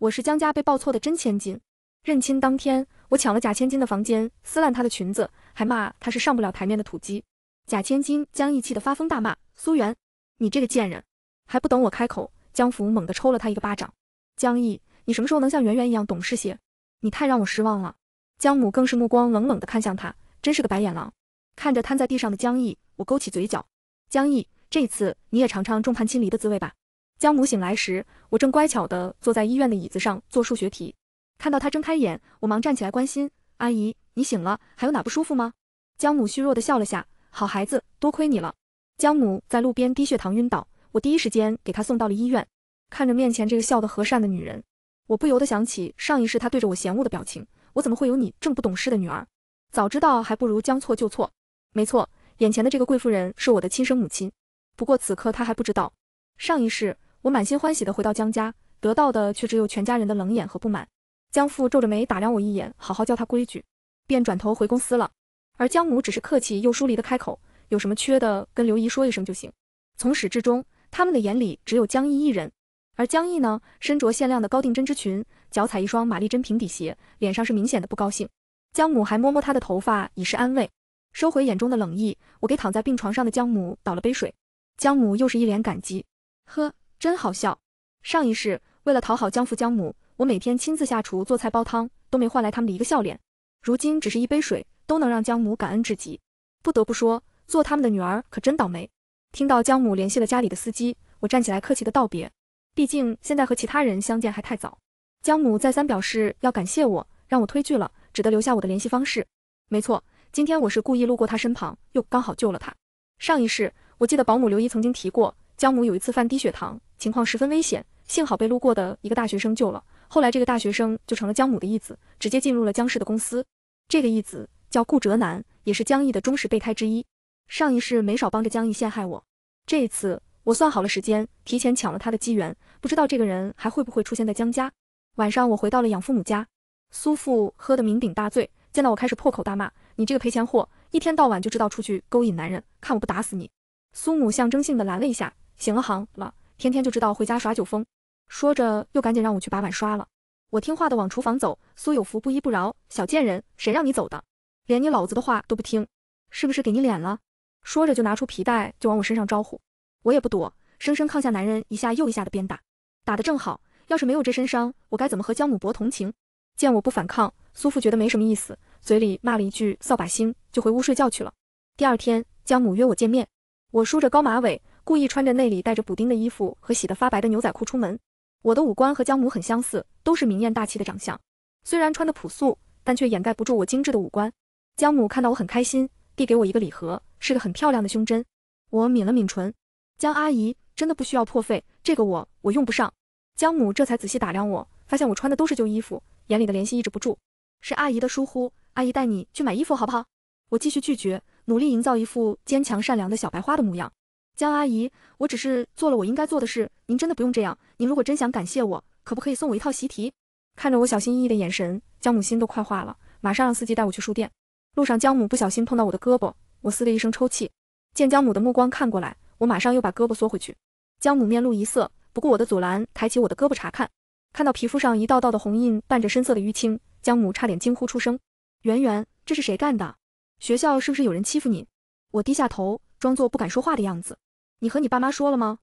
我是江家被抱错的真千金。认亲当天，我抢了假千金的房间，撕烂她的裙子，还骂她是上不了台面的土鸡。假千金江毅气得发疯大骂：“苏媛，你这个贱人！”还不等我开口，江福猛地抽了他一个巴掌。江毅，你什么时候能像圆圆一样懂事些？你太让我失望了。江母更是目光冷冷的看向他，真是个白眼狼。看着瘫在地上的江毅，我勾起嘴角。江毅，这次你也尝尝众叛亲离的滋味吧。江母醒来时，我正乖巧地坐在医院的椅子上做数学题。看到她睁开眼，我忙站起来关心：“阿姨，你醒了，还有哪不舒服吗？”江母虚弱地笑了下：“好孩子，多亏你了。”江母在路边低血糖晕倒，我第一时间给她送到了医院。看着面前这个笑得和善的女人，我不由得想起上一世她对着我嫌恶的表情。我怎么会有你这么不懂事的女儿？早知道还不如将错就错。没错，眼前的这个贵妇人是我的亲生母亲，不过此刻她还不知道上一世。我满心欢喜地回到江家，得到的却只有全家人的冷眼和不满。江父皱着眉打量我一眼，好好教他规矩，便转头回公司了。而江母只是客气又疏离的开口：“有什么缺的，跟刘姨说一声就行。”从始至终，他们的眼里只有江毅一人。而江毅呢，身着限量的高定针织裙，脚踩一双玛丽珍平底鞋，脸上是明显的不高兴。江母还摸摸他的头发以示安慰，收回眼中的冷意。我给躺在病床上的江母倒了杯水，江母又是一脸感激，呵，真好笑，上一世为了讨好江父江母，我每天亲自下厨做菜煲汤，都没换来他们的一个笑脸。如今只是一杯水，都能让江母感恩至极。不得不说，做他们的女儿可真倒霉。听到江母联系了家里的司机，我站起来客气的道别，毕竟现在和其他人相见还太早。江母再三表示要感谢我，让我推拒了，只得留下我的联系方式。没错，今天我是故意路过他身旁，又刚好救了他。上一世，我记得保姆刘姨曾经提过，江母有一次犯低血糖。情况十分危险，幸好被路过的一个大学生救了。后来这个大学生就成了江母的义子，直接进入了江氏的公司。这个义子叫顾哲南，也是江毅的忠实备胎之一。上一世没少帮着江毅陷害我，这一次我算好了时间，提前抢了他的机缘。不知道这个人还会不会出现在江家？晚上我回到了养父母家，苏父喝得酩酊大醉，见到我开始破口大骂：“你这个赔钱货，一天到晚就知道出去勾引男人，看我不打死你！”苏母象征性的拦了一下：“行了，行了。”天天就知道回家耍酒疯，说着又赶紧让我去把碗刷了。我听话的往厨房走，苏有福不依不饶：“小贱人，谁让你走的？连你老子的话都不听，是不是给你脸了？”说着就拿出皮带就往我身上招呼。我也不躲，生生抗下男人一下又一下的鞭打，打得正好。要是没有这身伤，我该怎么和江母博同情？见我不反抗，苏父觉得没什么意思，嘴里骂了一句扫把星，就回屋睡觉去了。第二天，江母约我见面，我梳着高马尾。故意穿着内里带着补丁的衣服和洗得发白的牛仔裤出门。我的五官和江母很相似，都是明艳大气的长相。虽然穿得朴素，但却掩盖不住我精致的五官。江母看到我很开心，递给我一个礼盒，是个很漂亮的胸针。我抿了抿唇，江阿姨真的不需要破费，这个我我用不上。江母这才仔细打量我，发现我穿的都是旧衣服，眼里的怜惜抑制不住。是阿姨的疏忽，阿姨带你去买衣服好不好？我继续拒绝，努力营造一副坚强善良的小白花的模样。江阿姨，我只是做了我应该做的事，您真的不用这样。您如果真想感谢我，可不可以送我一套习题？看着我小心翼翼的眼神，江母心都快化了，马上让司机带我去书店。路上，江母不小心碰到我的胳膊，我嘶的一声抽泣。见江母的目光看过来，我马上又把胳膊缩回去。江母面露一色，不顾我的阻拦，抬起我的胳膊查看。看到皮肤上一道道的红印，伴着深色的淤青，江母差点惊呼出声。圆圆，这是谁干的？学校是不是有人欺负你？我低下头，装作不敢说话的样子。你和你爸妈说了吗？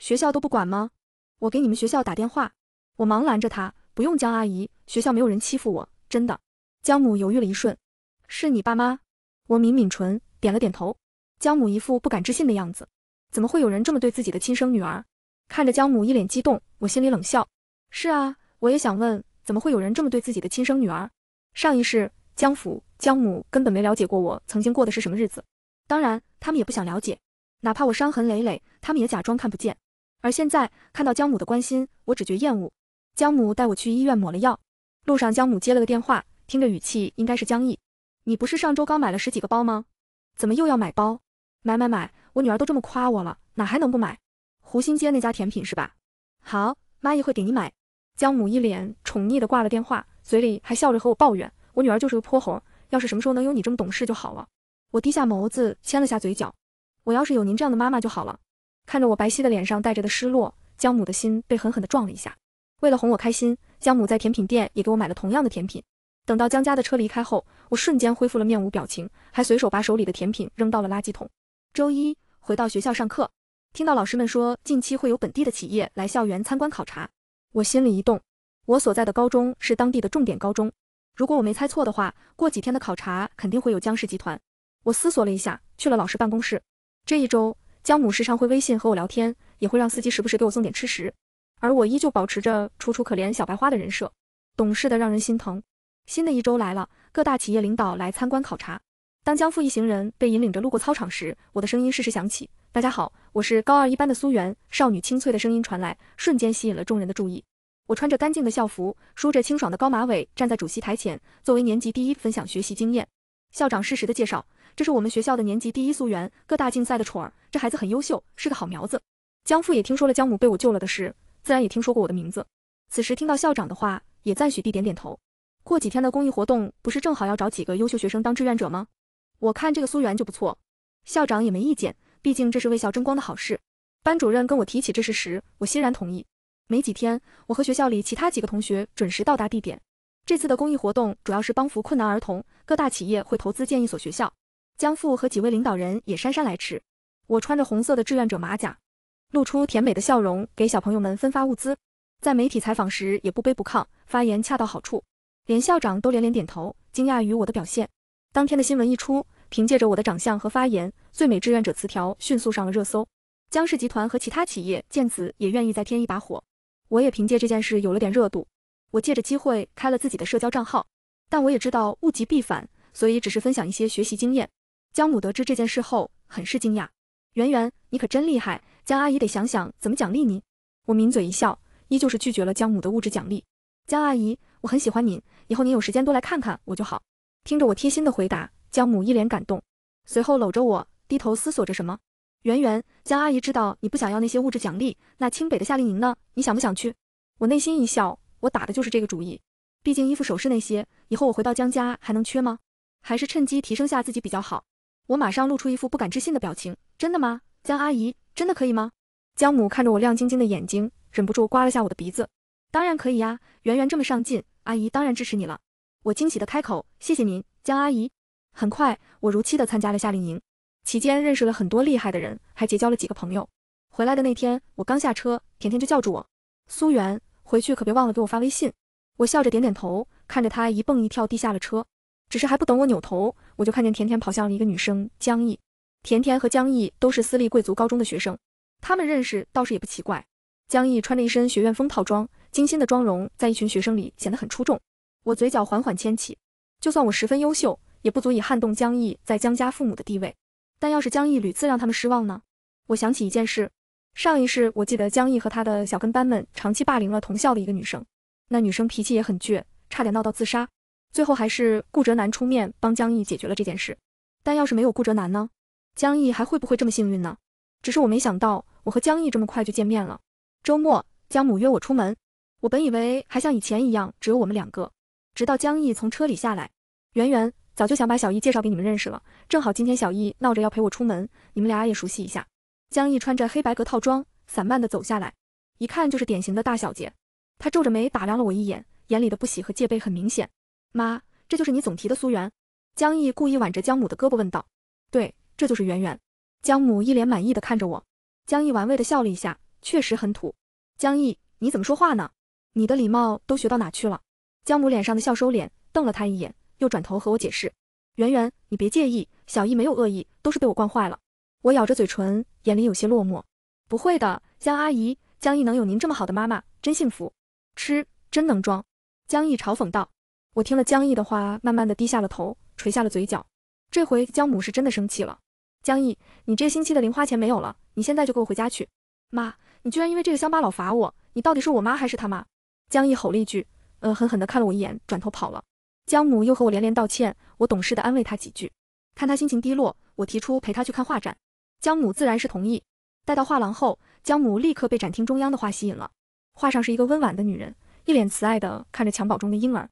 学校都不管吗？我给你们学校打电话，我忙拦着他，不用江阿姨，学校没有人欺负我，真的。江母犹豫了一瞬，是你爸妈？我抿抿唇，点了点头。江母一副不敢置信的样子，怎么会有人这么对自己的亲生女儿？看着江母一脸激动，我心里冷笑。是啊，我也想问，怎么会有人这么对自己的亲生女儿？上一世，江府江母根本没了解过我曾经过的是什么日子，当然，他们也不想了解。哪怕我伤痕累累，他们也假装看不见。而现在看到江母的关心，我只觉厌恶。江母带我去医院抹了药，路上江母接了个电话，听着语气应该是江毅。你不是上周刚买了十几个包吗？怎么又要买包？买买买！我女儿都这么夸我了，哪还能不买？湖心街那家甜品是吧？好，妈一会给你买。江母一脸宠溺的挂了电话，嘴里还笑着和我抱怨：“我女儿就是个泼猴，要是什么时候能有你这么懂事就好了。”我低下眸子，牵了下嘴角。我要是有您这样的妈妈就好了。看着我白皙的脸上带着的失落，江母的心被狠狠的撞了一下。为了哄我开心，江母在甜品店也给我买了同样的甜品。等到江家的车离开后，我瞬间恢复了面无表情，还随手把手里的甜品扔到了垃圾桶。周一回到学校上课，听到老师们说近期会有本地的企业来校园参观考察，我心里一动。我所在的高中是当地的重点高中，如果我没猜错的话，过几天的考察肯定会有江氏集团。我思索了一下，去了老师办公室。这一周，江母时常会微信和我聊天，也会让司机时不时给我送点吃食，而我依旧保持着楚楚可怜小白花的人设，懂事的让人心疼。新的一周来了，各大企业领导来参观考察。当江父一行人被引领着路过操场时，我的声音适时响起：“大家好，我是高二一班的苏媛。”少女清脆的声音传来，瞬间吸引了众人的注意。我穿着干净的校服，梳着清爽的高马尾，站在主席台前，作为年级第一分享学习经验。校长适时的介绍。这是我们学校的年级第一，苏元，各大竞赛的宠儿。这孩子很优秀，是个好苗子。江父也听说了江母被我救了的事，自然也听说过我的名字。此时听到校长的话，也赞许地点点头。过几天的公益活动，不是正好要找几个优秀学生当志愿者吗？我看这个苏元就不错。校长也没意见，毕竟这是为校争光的好事。班主任跟我提起这事时，我欣然同意。没几天，我和学校里其他几个同学准时到达地点。这次的公益活动主要是帮扶困难儿童，各大企业会投资建一所学校。江父和几位领导人也姗姗来迟。我穿着红色的志愿者马甲，露出甜美的笑容，给小朋友们分发物资。在媒体采访时，也不卑不亢，发言恰到好处，连校长都连连点头，惊讶于我的表现。当天的新闻一出，凭借着我的长相和发言，最美志愿者词条迅速上了热搜。江氏集团和其他企业见此也愿意再添一把火。我也凭借这件事有了点热度。我借着机会开了自己的社交账号，但我也知道物极必反，所以只是分享一些学习经验。江母得知这件事后，很是惊讶。圆圆，你可真厉害，江阿姨得想想怎么奖励你。我抿嘴一笑，依旧是拒绝了江母的物质奖励。江阿姨，我很喜欢您，以后您有时间多来看看我就好。听着我贴心的回答，江母一脸感动，随后搂着我，低头思索着什么。圆圆，江阿姨知道你不想要那些物质奖励，那清北的夏令营呢？你想不想去？我内心一笑，我打的就是这个主意。毕竟衣服首饰那些，以后我回到江家还能缺吗？还是趁机提升下自己比较好。我马上露出一副不敢置信的表情，真的吗？江阿姨，真的可以吗？江母看着我亮晶晶的眼睛，忍不住刮了下我的鼻子。当然可以呀，圆圆这么上进，阿姨当然支持你了。我惊喜的开口，谢谢您，江阿姨。很快，我如期的参加了夏令营，期间认识了很多厉害的人，还结交了几个朋友。回来的那天，我刚下车，甜甜就叫住我，苏媛，回去可别忘了给我发微信。我笑着点点头，看着她一蹦一跳地下了车。只是还不等我扭头，我就看见甜甜跑向了一个女生江毅。甜甜和江毅都是私立贵族高中的学生，他们认识倒是也不奇怪。江毅穿着一身学院风套装，精心的妆容在一群学生里显得很出众。我嘴角缓缓牵起，就算我十分优秀，也不足以撼动江毅在江家父母的地位。但要是江毅屡次让他们失望呢？我想起一件事，上一世我记得江毅和他的小跟班们长期霸凌了同校的一个女生，那女生脾气也很倔，差点闹到自杀。最后还是顾哲南出面帮江毅解决了这件事，但要是没有顾哲南呢，江毅还会不会这么幸运呢？只是我没想到，我和江毅这么快就见面了。周末，江母约我出门，我本以为还像以前一样只有我们两个，直到江毅从车里下来。圆圆早就想把小易介绍给你们认识了，正好今天小易闹着要陪我出门，你们俩也熟悉一下。江毅穿着黑白格套装，散漫的走下来，一看就是典型的大小姐。他皱着眉打量了我一眼，眼里的不喜和戒备很明显。妈，这就是你总提的苏媛？江毅故意挽着江母的胳膊问道：“对，这就是媛媛。江母一脸满意的看着我。江毅玩味的笑了一下，确实很土。江毅，你怎么说话呢？你的礼貌都学到哪去了？江母脸上的笑收敛，瞪了他一眼，又转头和我解释：“圆圆，你别介意，小艺没有恶意，都是被我惯坏了。”我咬着嘴唇，眼里有些落寞。不会的，江阿姨，江毅能有您这么好的妈妈，真幸福。吃，真能装。江毅嘲讽道。我听了江毅的话，慢慢的低下了头，垂下了嘴角。这回江母是真的生气了。江毅，你这星期的零花钱没有了，你现在就给我回家去。妈，你居然因为这个乡巴佬罚我，你到底是我妈还是他妈？江毅吼了一句，呃，狠狠的看了我一眼，转头跑了。江母又和我连连道歉，我懂事的安慰她几句，看她心情低落，我提出陪她去看画展。江母自然是同意。带到画廊后，江母立刻被展厅中央的画吸引了。画上是一个温婉的女人，一脸慈爱的看着襁褓中的婴儿。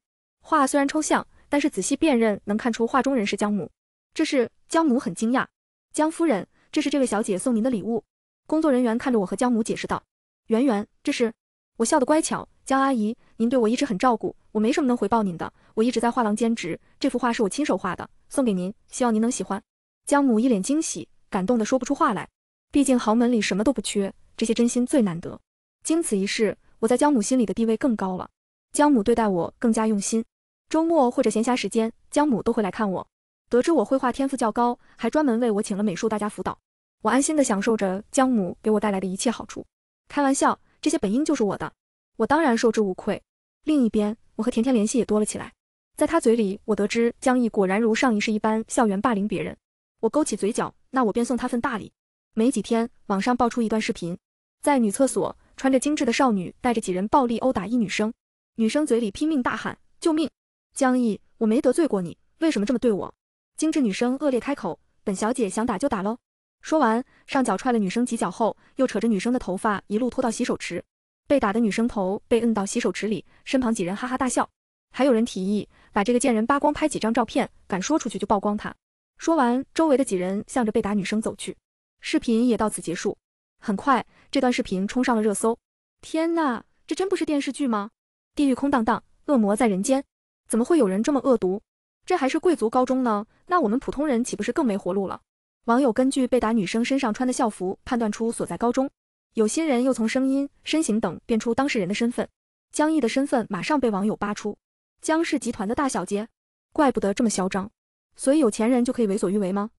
画虽然抽象，但是仔细辨认能看出画中人是江母。这是江母很惊讶。江夫人，这是这位小姐送您的礼物。工作人员看着我和江母解释道：“圆圆，这是……”我笑得乖巧。江阿姨，您对我一直很照顾，我没什么能回报您的。我一直在画廊兼职，这幅画是我亲手画的，送给您，希望您能喜欢。江母一脸惊喜，感动得说不出话来。毕竟豪门里什么都不缺，这些真心最难得。经此一事，我在江母心里的地位更高了。江母对待我更加用心。周末或者闲暇时间，江母都会来看我。得知我绘画天赋较高，还专门为我请了美术大家辅导。我安心的享受着江母给我带来的一切好处。开玩笑，这些本应就是我的，我当然受之无愧。另一边，我和甜甜联系也多了起来。在她嘴里，我得知江毅果然如上一世一般，校园霸凌别人。我勾起嘴角，那我便送他份大礼。没几天，网上爆出一段视频，在女厕所，穿着精致的少女带着几人暴力殴打一女生，女生嘴里拼命大喊救命。江毅，我没得罪过你，为什么这么对我？精致女生恶劣开口，本小姐想打就打喽。说完，上脚踹了女生几脚后，又扯着女生的头发一路拖到洗手池。被打的女生头被摁到洗手池里，身旁几人哈哈大笑，还有人提议把这个贱人扒光拍几张照片，敢说出去就曝光他。说完，周围的几人向着被打女生走去。视频也到此结束。很快，这段视频冲上了热搜。天呐，这真不是电视剧吗？地狱空荡荡，恶魔在人间。怎么会有人这么恶毒？这还是贵族高中呢？那我们普通人岂不是更没活路了？网友根据被打女生身上穿的校服判断出所在高中，有心人又从声音、身形等辨出当事人的身份。江毅的身份马上被网友扒出，江氏集团的大小姐，怪不得这么嚣张。所以有钱人就可以为所欲为吗？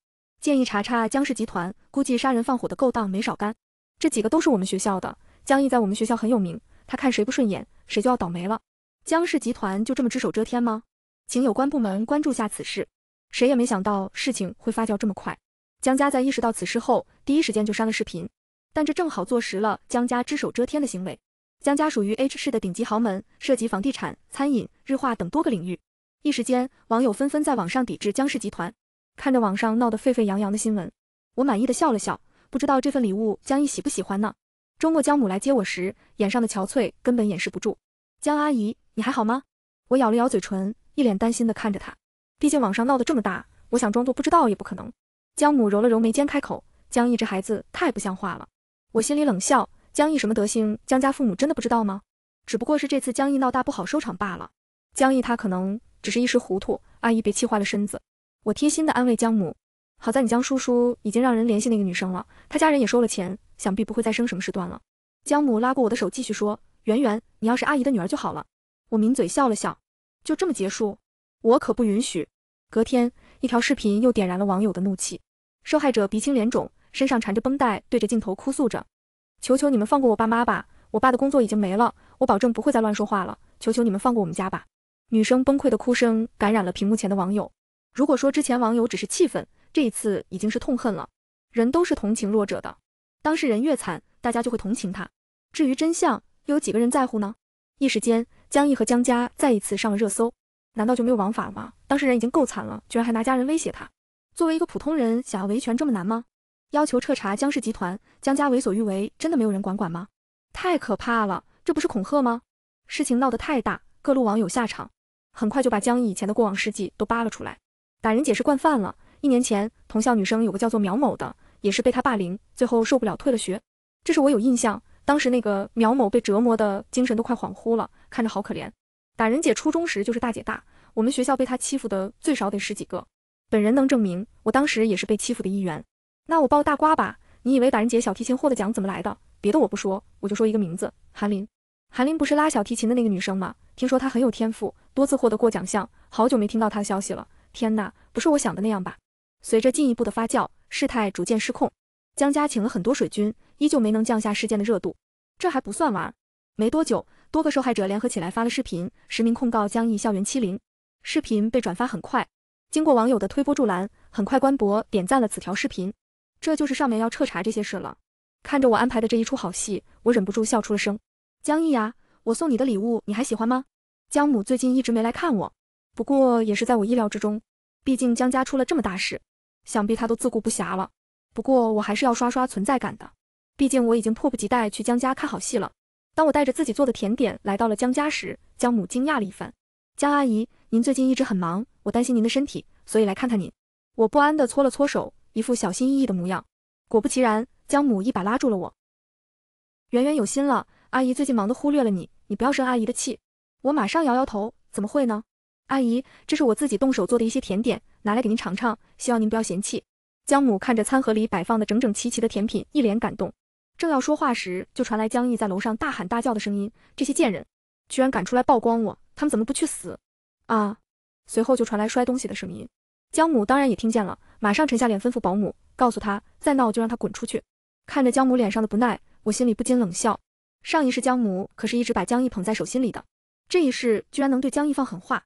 建议查查江氏集团，估计杀人放火的勾当没少干。这几个都是我们学校的，江毅在我们学校很有名，他看谁不顺眼，谁就要倒霉了。江氏集团就这么只手遮天吗？请有关部门关注下此事。谁也没想到事情会发酵这么快。江家在意识到此事后，第一时间就删了视频，但这正好坐实了江家只手遮天的行为。江家属于 H 市的顶级豪门，涉及房地产、餐饮、日化等多个领域。一时间，网友纷纷在网上抵制江氏集团。看着网上闹得沸沸扬扬的新闻，我满意的笑了笑。不知道这份礼物江毅喜不喜欢呢？周末江母来接我时，眼上的憔悴根本掩饰不住。江阿姨，你还好吗？我咬了咬嘴唇，一脸担心的看着她。毕竟网上闹得这么大，我想装作不知道也不可能。江母揉了揉眉间，开口：“江毅这孩子太不像话了。”我心里冷笑，江毅什么德行？江家父母真的不知道吗？只不过是这次江毅闹大，不好收场罢了。江毅他可能只是一时糊涂，阿姨别气坏了身子。我贴心的安慰江母。好在你江叔叔已经让人联系那个女生了，她家人也收了钱，想必不会再生什么事端了。江母拉过我的手，继续说。圆圆，你要是阿姨的女儿就好了。我抿嘴笑了笑，就这么结束？我可不允许。隔天，一条视频又点燃了网友的怒气。受害者鼻青脸肿，身上缠着绷带，对着镜头哭诉着：“求求你们放过我爸妈吧！我爸的工作已经没了，我保证不会再乱说话了。求求你们放过我们家吧！”女生崩溃的哭声感染了屏幕前的网友。如果说之前网友只是气愤，这一次已经是痛恨了。人都是同情弱者的，当事人越惨，大家就会同情他。至于真相。有几个人在乎呢？一时间，江毅和江家再一次上了热搜。难道就没有王法了吗？当事人已经够惨了，居然还拿家人威胁他。作为一个普通人，想要维权这么难吗？要求彻查江氏集团，江家为所欲为，真的没有人管管吗？太可怕了，这不是恐吓吗？事情闹得太大，各路网友下场很快就把江毅以前的过往事迹都扒了出来。打人解释惯犯了。一年前，同校女生有个叫做苗某的，也是被他霸凌，最后受不了退了学。这是我有印象。当时那个苗某被折磨的精神都快恍惚了，看着好可怜。打人姐初中时就是大姐大，我们学校被她欺负的最少得十几个，本人能证明。我当时也是被欺负的一员。那我爆大瓜吧，你以为打人姐小提琴获的奖怎么来的？别的我不说，我就说一个名字，韩林。韩林不是拉小提琴的那个女生吗？听说她很有天赋，多次获得过奖项。好久没听到她的消息了。天哪，不是我想的那样吧？随着进一步的发酵，事态逐渐失控。江家请了很多水军，依旧没能降下事件的热度。这还不算完，没多久，多个受害者联合起来发了视频，实名控告江毅校园欺凌。视频被转发很快，经过网友的推波助澜，很快官博点赞了此条视频。这就是上面要彻查这些事了。看着我安排的这一出好戏，我忍不住笑出了声。江毅啊，我送你的礼物你还喜欢吗？江母最近一直没来看我，不过也是在我意料之中，毕竟江家出了这么大事，想必他都自顾不暇了。不过，我还是要刷刷存在感的，毕竟我已经迫不及待去江家看好戏了。当我带着自己做的甜点来到了江家时，江母惊讶了一番。江阿姨，您最近一直很忙，我担心您的身体，所以来看看您。我不安地搓了搓手，一副小心翼翼的模样。果不其然，江母一把拉住了我。圆圆有心了，阿姨最近忙得忽略了你，你不要生阿姨的气。我马上摇摇头，怎么会呢？阿姨，这是我自己动手做的一些甜点，拿来给您尝尝，希望您不要嫌弃。江母看着餐盒里摆放的整整齐齐的甜品，一脸感动，正要说话时，就传来江毅在楼上大喊大叫的声音：“这些贱人，居然敢出来曝光我！他们怎么不去死啊？”随后就传来摔东西的声音。江母当然也听见了，马上沉下脸，吩咐保姆，告诉他再闹就让他滚出去。看着江母脸上的不耐，我心里不禁冷笑：上一世江母可是一直把江毅捧在手心里的，这一世居然能对江毅放狠话，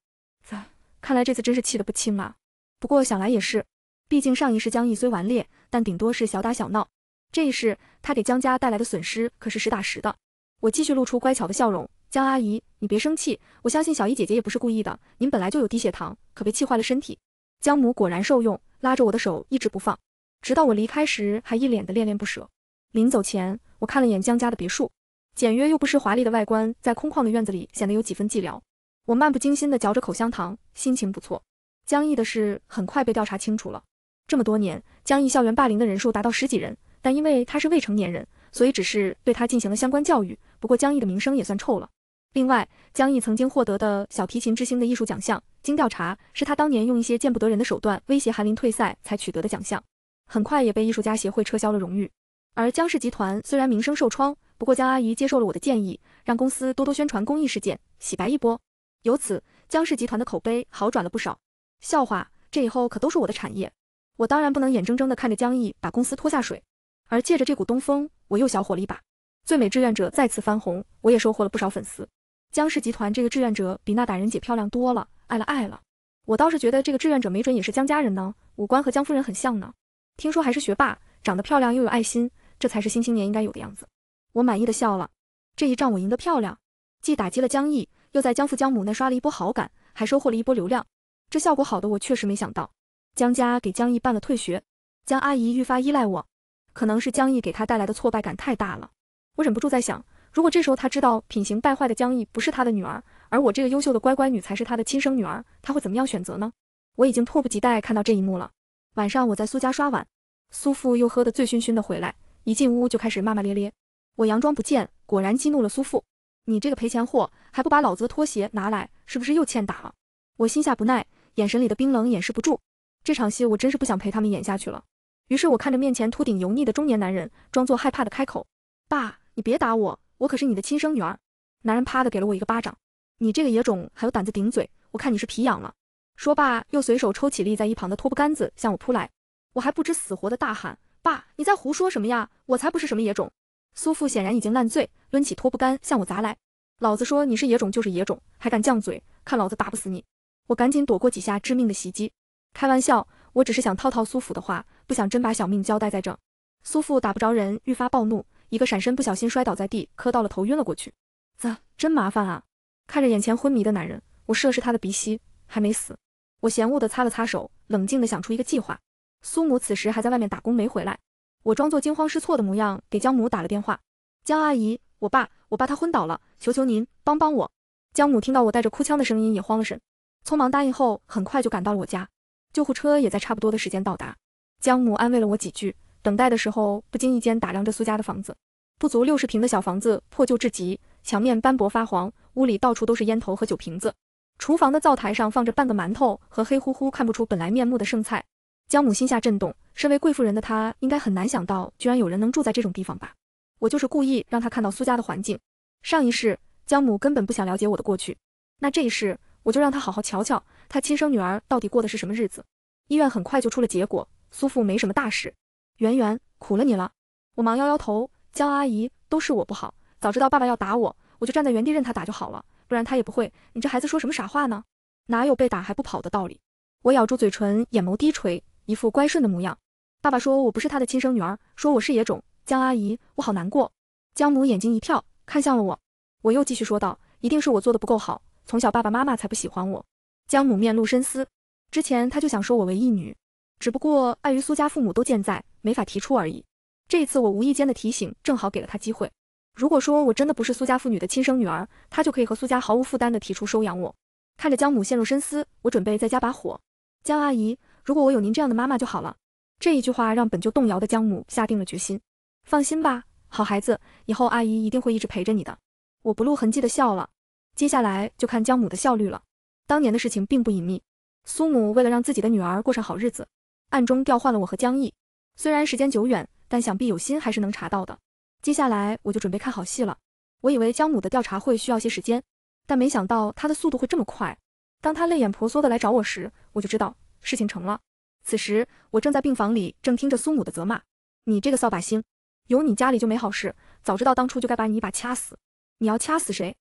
啧，看来这次真是气得不轻啊。不过想来也是。毕竟上一世江毅虽顽劣，但顶多是小打小闹，这一世他给江家带来的损失可是实打实的。我继续露出乖巧的笑容，江阿姨，你别生气，我相信小易姐姐也不是故意的。您本来就有低血糖，可别气坏了身体。江母果然受用，拉着我的手一直不放，直到我离开时还一脸的恋恋不舍。临走前，我看了眼江家的别墅，简约又不失华丽的外观，在空旷的院子里显得有几分寂寥。我漫不经心地嚼着口香糖，心情不错。江毅的事很快被调查清楚了。这么多年，江毅校园霸凌的人数达到十几人，但因为他是未成年人，所以只是对他进行了相关教育。不过江毅的名声也算臭了。另外，江毅曾经获得的小提琴之星的艺术奖项，经调查是他当年用一些见不得人的手段威胁韩林退赛才取得的奖项，很快也被艺术家协会撤销了荣誉。而江氏集团虽然名声受创，不过江阿姨接受了我的建议，让公司多多宣传公益事件，洗白一波。由此，江氏集团的口碑好转了不少。笑话，这以后可都是我的产业。我当然不能眼睁睁地看着江毅把公司拖下水，而借着这股东风，我又小火了一把，最美志愿者再次翻红，我也收获了不少粉丝。江氏集团这个志愿者比那打人姐漂亮多了，爱了爱了。我倒是觉得这个志愿者没准也是江家人呢，五官和江夫人很像呢。听说还是学霸，长得漂亮又有爱心，这才是新青年应该有的样子。我满意的笑了，这一仗我赢得漂亮，既打击了江毅，又在江父江母那刷了一波好感，还收获了一波流量，这效果好的我确实没想到。江家给江毅办了退学，江阿姨愈发依赖我，可能是江毅给她带来的挫败感太大了。我忍不住在想，如果这时候她知道品行败坏的江毅不是她的女儿，而我这个优秀的乖乖女才是她的亲生女儿，她会怎么样选择呢？我已经迫不及待看到这一幕了。晚上我在苏家刷碗，苏父又喝得醉醺醺的回来，一进屋就开始骂骂咧咧。我佯装不见，果然激怒了苏父：“你这个赔钱货，还不把老子的拖鞋拿来，是不是又欠打了？”我心下不耐，眼神里的冰冷掩饰不住。这场戏我真是不想陪他们演下去了。于是，我看着面前秃顶油腻的中年男人，装作害怕的开口：“爸，你别打我，我可是你的亲生女儿。”男人啪的给了我一个巴掌：“你这个野种，还有胆子顶嘴，我看你是皮痒了。”说罢，又随手抽起立在一旁的拖布杆子向我扑来。我还不知死活的大喊：“爸，你在胡说什么呀？我才不是什么野种！”苏父显然已经烂醉，抡起拖布杆向我砸来：“老子说你是野种就是野种，还敢犟嘴，看老子打不死你！”我赶紧躲过几下致命的袭击。开玩笑，我只是想套套苏父的话，不想真把小命交代在这。苏父打不着人，愈发暴怒，一个闪身不小心摔倒在地，磕到了头，晕了过去。咋，真麻烦啊！看着眼前昏迷的男人，我试了试他的鼻息，还没死。我嫌恶的擦了擦手，冷静的想出一个计划。苏母此时还在外面打工没回来，我装作惊慌失措的模样给江母打了电话。江阿姨，我爸，我爸他昏倒了，求求您帮帮我。江母听到我带着哭腔的声音也慌了神，匆忙答应后很快就赶到了我家。救护车也在差不多的时间到达。江母安慰了我几句，等待的时候，不经意间打量着苏家的房子。不足六十平的小房子，破旧至极，墙面斑驳发黄，屋里到处都是烟头和酒瓶子。厨房的灶台上放着半个馒头和黑乎乎、看不出本来面目的剩菜。江母心下震动，身为贵妇人的她，应该很难想到，居然有人能住在这种地方吧？我就是故意让她看到苏家的环境。上一世，江母根本不想了解我的过去，那这一世。我就让他好好瞧瞧，他亲生女儿到底过的是什么日子。医院很快就出了结果，苏父没什么大事。圆圆，苦了你了。我忙摇摇头，江阿姨，都是我不好，早知道爸爸要打我，我就站在原地任他打就好了，不然他也不会。你这孩子说什么傻话呢？哪有被打还不跑的道理？我咬住嘴唇，眼眸低垂，一副乖顺的模样。爸爸说我不是他的亲生女儿，说我是野种。江阿姨，我好难过。江母眼睛一跳，看向了我。我又继续说道，一定是我做的不够好。从小，爸爸妈妈才不喜欢我。江母面露深思，之前他就想收我为义女，只不过碍于苏家父母都健在，没法提出而已。这一次我无意间的提醒，正好给了他机会。如果说我真的不是苏家父女的亲生女儿，他就可以和苏家毫无负担的提出收养我。看着江母陷入深思，我准备再加把火。江阿姨，如果我有您这样的妈妈就好了。这一句话让本就动摇的江母下定了决心。放心吧，好孩子，以后阿姨一定会一直陪着你的。我不露痕迹的笑了。接下来就看江母的效率了。当年的事情并不隐秘，苏母为了让自己的女儿过上好日子，暗中调换了我和江毅。虽然时间久远，但想必有心还是能查到的。接下来我就准备看好戏了。我以为江母的调查会需要些时间，但没想到她的速度会这么快。当她泪眼婆娑的来找我时，我就知道事情成了。此时我正在病房里，正听着苏母的责骂：“你这个扫把星，有你家里就没好事。早知道当初就该把你一把掐死。你要掐死谁？”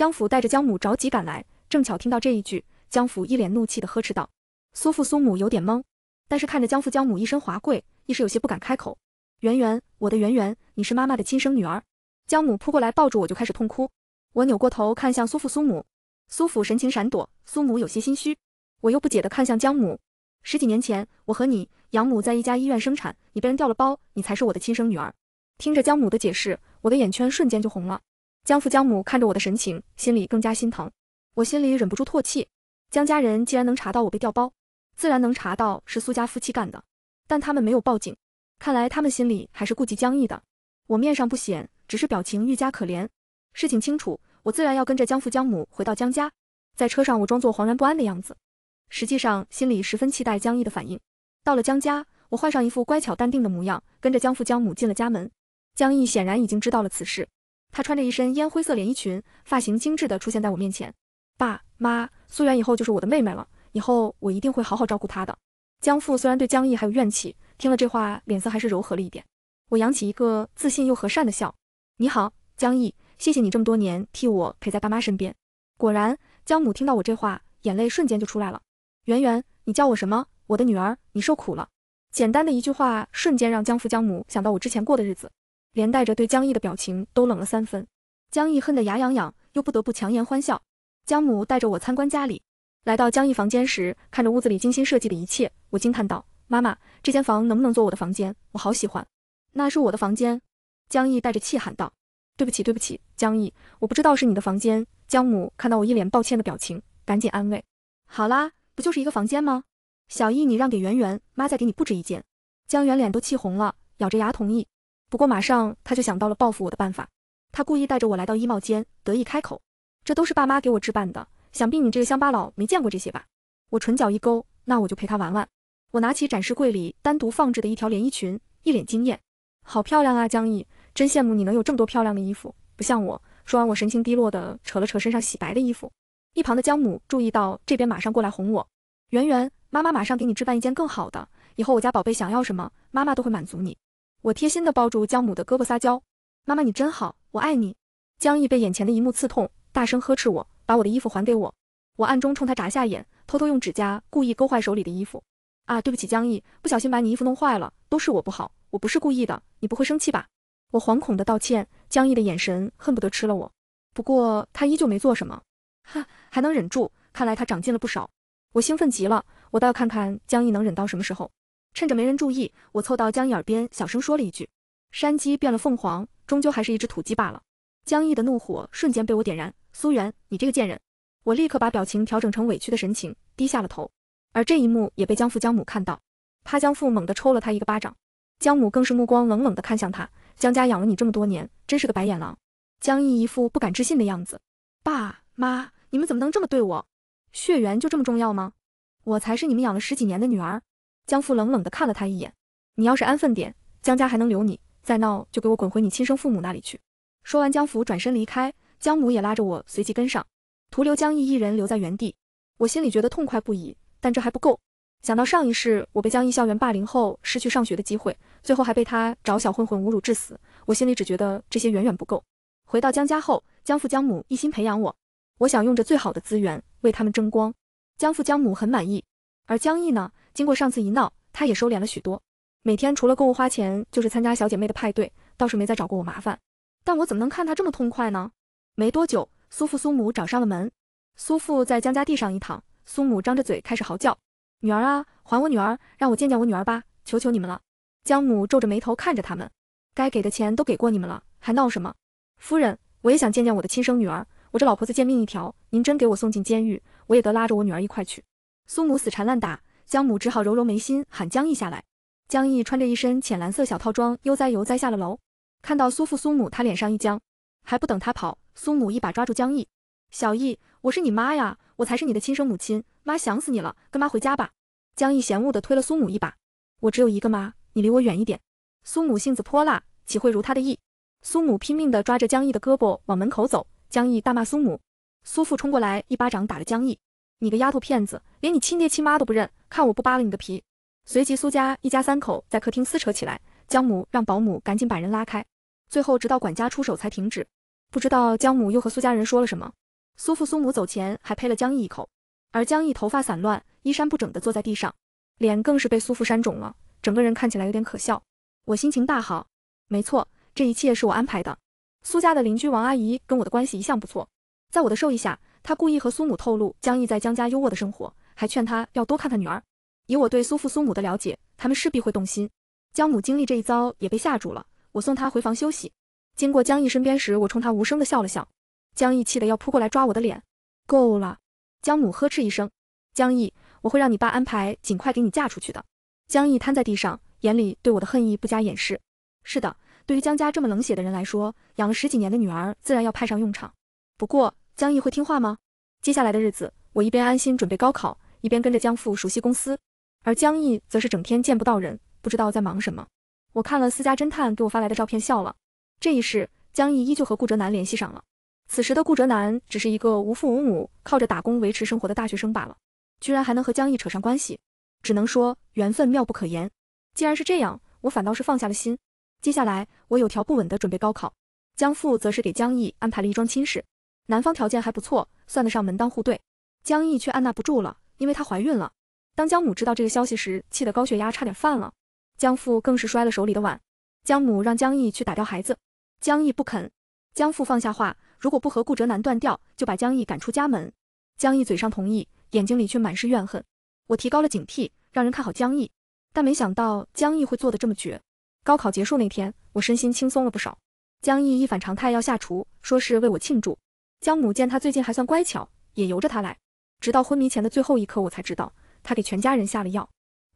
江府带着江母着急赶来，正巧听到这一句，江府一脸怒气的呵斥道：“苏父苏母有点懵，但是看着江父江母一身华贵，一时有些不敢开口。”圆圆，我的圆圆，你是妈妈的亲生女儿。江母扑过来抱住我，就开始痛哭。我扭过头看向苏父苏母，苏父神情闪躲，苏母有些心虚。我又不解的看向江母，十几年前，我和你养母在一家医院生产，你被人掉了包，你才是我的亲生女儿。听着江母的解释，我的眼圈瞬间就红了。江父江母看着我的神情，心里更加心疼。我心里忍不住唾弃，江家人既然能查到我被调包，自然能查到是苏家夫妻干的，但他们没有报警，看来他们心里还是顾及江毅的。我面上不显，只是表情愈加可怜。事情清楚，我自然要跟着江父江母回到江家。在车上，我装作惶然不安的样子，实际上心里十分期待江毅的反应。到了江家，我换上一副乖巧淡定的模样，跟着江父江母进了家门。江毅显然已经知道了此事。她穿着一身烟灰色连衣裙，发型精致的出现在我面前。爸妈，素媛以后就是我的妹妹了，以后我一定会好好照顾她的。江父虽然对江毅还有怨气，听了这话，脸色还是柔和了一点。我扬起一个自信又和善的笑。你好，江毅，谢谢你这么多年替我陪在爸妈身边。果然，江母听到我这话，眼泪瞬间就出来了。圆圆，你叫我什么？我的女儿，你受苦了。简单的一句话，瞬间让江父江母想到我之前过的日子。连带着对江毅的表情都冷了三分，江毅恨得牙痒痒，又不得不强颜欢笑。江母带着我参观家里，来到江毅房间时，看着屋子里精心设计的一切，我惊叹道：“妈妈，这间房能不能做我的房间？我好喜欢。”那是我的房间。江毅带着气喊道：“对不起，对不起，江毅，我不知道是你的房间。”江母看到我一脸抱歉的表情，赶紧安慰：“好啦，不就是一个房间吗？小易，你让给圆圆，妈再给你布置一间。”江圆脸都气红了，咬着牙同意。不过马上他就想到了报复我的办法，他故意带着我来到衣帽间，得意开口：“这都是爸妈给我置办的，想必你这个乡巴佬没见过这些吧？”我唇角一勾，那我就陪他玩玩。我拿起展示柜里单独放置的一条连衣裙，一脸惊艳：“好漂亮啊，江毅，真羡慕你能有这么多漂亮的衣服，不像我。”说完，我神情低落地扯了扯身上洗白的衣服。一旁的江母注意到这边，马上过来哄我：“圆圆，妈妈马上给你置办一件更好的，以后我家宝贝想要什么，妈妈都会满足你。”我贴心的抱住江母的胳膊撒娇，妈妈你真好，我爱你。江毅被眼前的一幕刺痛，大声呵斥我，把我的衣服还给我。我暗中冲他眨下眼，偷偷用指甲故意勾坏手里的衣服。啊，对不起江毅，不小心把你衣服弄坏了，都是我不好，我不是故意的，你不会生气吧？我惶恐的道歉。江毅的眼神恨不得吃了我，不过他依旧没做什么。哈，还能忍住，看来他长进了不少。我兴奋极了，我倒要看看江毅能忍到什么时候。趁着没人注意，我凑到江毅耳边小声说了一句：“山鸡变了凤凰，终究还是一只土鸡罢了。”江毅的怒火瞬间被我点燃。苏元，你这个贱人！我立刻把表情调整成委屈的神情，低下了头。而这一幕也被江父江母看到，他江父猛地抽了他一个巴掌，江母更是目光冷冷的看向他。江家养了你这么多年，真是个白眼狼。江毅一副不敢置信的样子：“爸妈，你们怎么能这么对我？血缘就这么重要吗？我才是你们养了十几年的女儿。”江父冷冷地看了他一眼：“你要是安分点，江家还能留你；再闹，就给我滚回你亲生父母那里去。”说完，江父转身离开，江母也拉着我，随即跟上，徒留江毅一人留在原地。我心里觉得痛快不已，但这还不够。想到上一世我被江毅校园霸凌后失去上学的机会，最后还被他找小混混侮辱致死，我心里只觉得这些远远不够。回到江家后，江父江母一心培养我，我想用着最好的资源为他们争光。江父江母很满意，而江毅呢？经过上次一闹，他也收敛了许多，每天除了购物花钱，就是参加小姐妹的派对，倒是没再找过我麻烦。但我怎么能看他这么痛快呢？没多久，苏父苏母找上了门。苏父在江家地上一躺，苏母张着嘴开始嚎叫：“女儿啊，还我女儿，让我见见我女儿吧，求求你们了！”江母皱着眉头看着他们，该给的钱都给过你们了，还闹什么？夫人，我也想见见我的亲生女儿，我这老婆子贱命一条，您真给我送进监狱，我也得拉着我女儿一块去。苏母死缠烂打。江母只好揉揉眉心，喊江毅下来。江毅穿着一身浅蓝色小套装，悠哉悠哉下了楼，看到苏父苏母，他脸上一僵。还不等他跑，苏母一把抓住江毅：“小毅，我是你妈呀，我才是你的亲生母亲，妈想死你了，跟妈回家吧。”江毅嫌恶的推了苏母一把：“我只有一个妈，你离我远一点。”苏母性子泼辣，岂会如他的意？苏母拼命的抓着江毅的胳膊往门口走，江毅大骂苏母。苏父冲过来一巴掌打了江毅。你个丫头片子，连你亲爹亲妈都不认，看我不扒了你的皮！随即，苏家一家三口在客厅撕扯起来。江母让保姆赶紧把人拉开，最后直到管家出手才停止。不知道江母又和苏家人说了什么。苏父苏母走前还呸了江毅一口，而江毅头发散乱，衣衫不整的坐在地上，脸更是被苏父扇肿了，整个人看起来有点可笑。我心情大好，没错，这一切是我安排的。苏家的邻居王阿姨跟我的关系一向不错，在我的授意下。他故意和苏母透露江毅在江家优渥的生活，还劝他要多看看女儿。以我对苏父苏母的了解，他们势必会动心。江母经历这一遭也被吓住了，我送他回房休息。经过江毅身边时，我冲他无声地笑了笑。江毅气得要扑过来抓我的脸。够了！江母呵斥一声。江毅，我会让你爸安排尽快给你嫁出去的。江毅瘫在地上，眼里对我的恨意不加掩饰。是的，对于江家这么冷血的人来说，养了十几年的女儿自然要派上用场。不过。江毅会听话吗？接下来的日子，我一边安心准备高考，一边跟着江父熟悉公司，而江毅则是整天见不到人，不知道在忙什么。我看了私家侦探给我发来的照片，笑了。这一世，江毅依旧和顾哲南联系上了。此时的顾哲南只是一个无父无母、靠着打工维持生活的大学生罢了，居然还能和江毅扯上关系，只能说缘分妙不可言。既然是这样，我反倒是放下了心。接下来，我有条不紊地准备高考，江父则是给江毅安排了一桩亲事。男方条件还不错，算得上门当户对。江毅却按捺不住了，因为她怀孕了。当江母知道这个消息时，气得高血压差点犯了。江父更是摔了手里的碗。江母让江毅去打掉孩子，江毅不肯。江父放下话，如果不和顾哲南断掉，就把江毅赶出家门。江毅嘴上同意，眼睛里却满是怨恨。我提高了警惕，让人看好江毅，但没想到江毅会做的这么绝。高考结束那天，我身心轻松了不少。江毅一反常态要下厨，说是为我庆祝。江母见他最近还算乖巧，也由着他来。直到昏迷前的最后一刻，我才知道他给全家人下了药。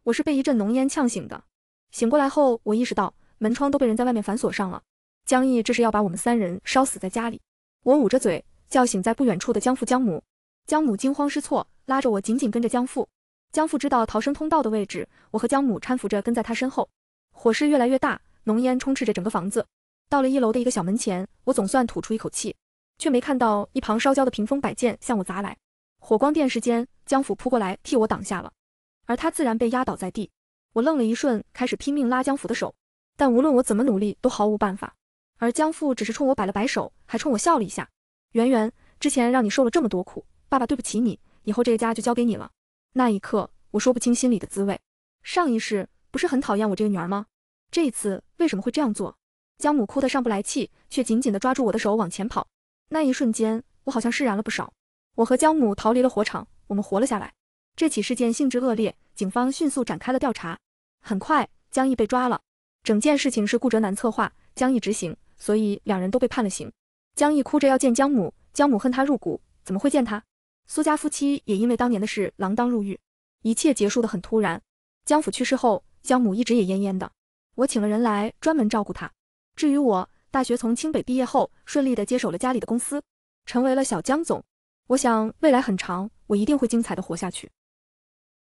我是被一阵浓烟呛醒的。醒过来后，我意识到门窗都被人在外面反锁上了。江毅这是要把我们三人烧死在家里。我捂着嘴叫醒在不远处的江父、江母。江母惊慌失措，拉着我紧紧跟着江父。江父知道逃生通道的位置，我和江母搀扶着跟在他身后。火势越来越大，浓烟充斥着整个房子。到了一楼的一个小门前，我总算吐出一口气。却没看到一旁烧焦的屏风摆件向我砸来，火光电视间，江父扑过来替我挡下了，而他自然被压倒在地。我愣了一瞬，开始拼命拉江父的手，但无论我怎么努力都毫无办法。而江父只是冲我摆了摆手，还冲我笑了一下。圆圆，之前让你受了这么多苦，爸爸对不起你，以后这个家就交给你了。那一刻，我说不清心里的滋味。上一世不是很讨厌我这个女儿吗？这一次为什么会这样做？江母哭得上不来气，却紧紧地抓住我的手往前跑。那一瞬间，我好像释然了不少。我和江母逃离了火场，我们活了下来。这起事件性质恶劣，警方迅速展开了调查。很快，江毅被抓了。整件事情是顾哲南策划，江毅执行，所以两人都被判了刑。江毅哭着要见江母，江母恨他入骨，怎么会见他？苏家夫妻也因为当年的事锒铛入狱。一切结束的很突然。江府去世后，江母一直也恹恹的。我请了人来专门照顾他。至于我。大学从清北毕业后，顺利的接手了家里的公司，成为了小江总。我想未来很长，我一定会精彩的活下去。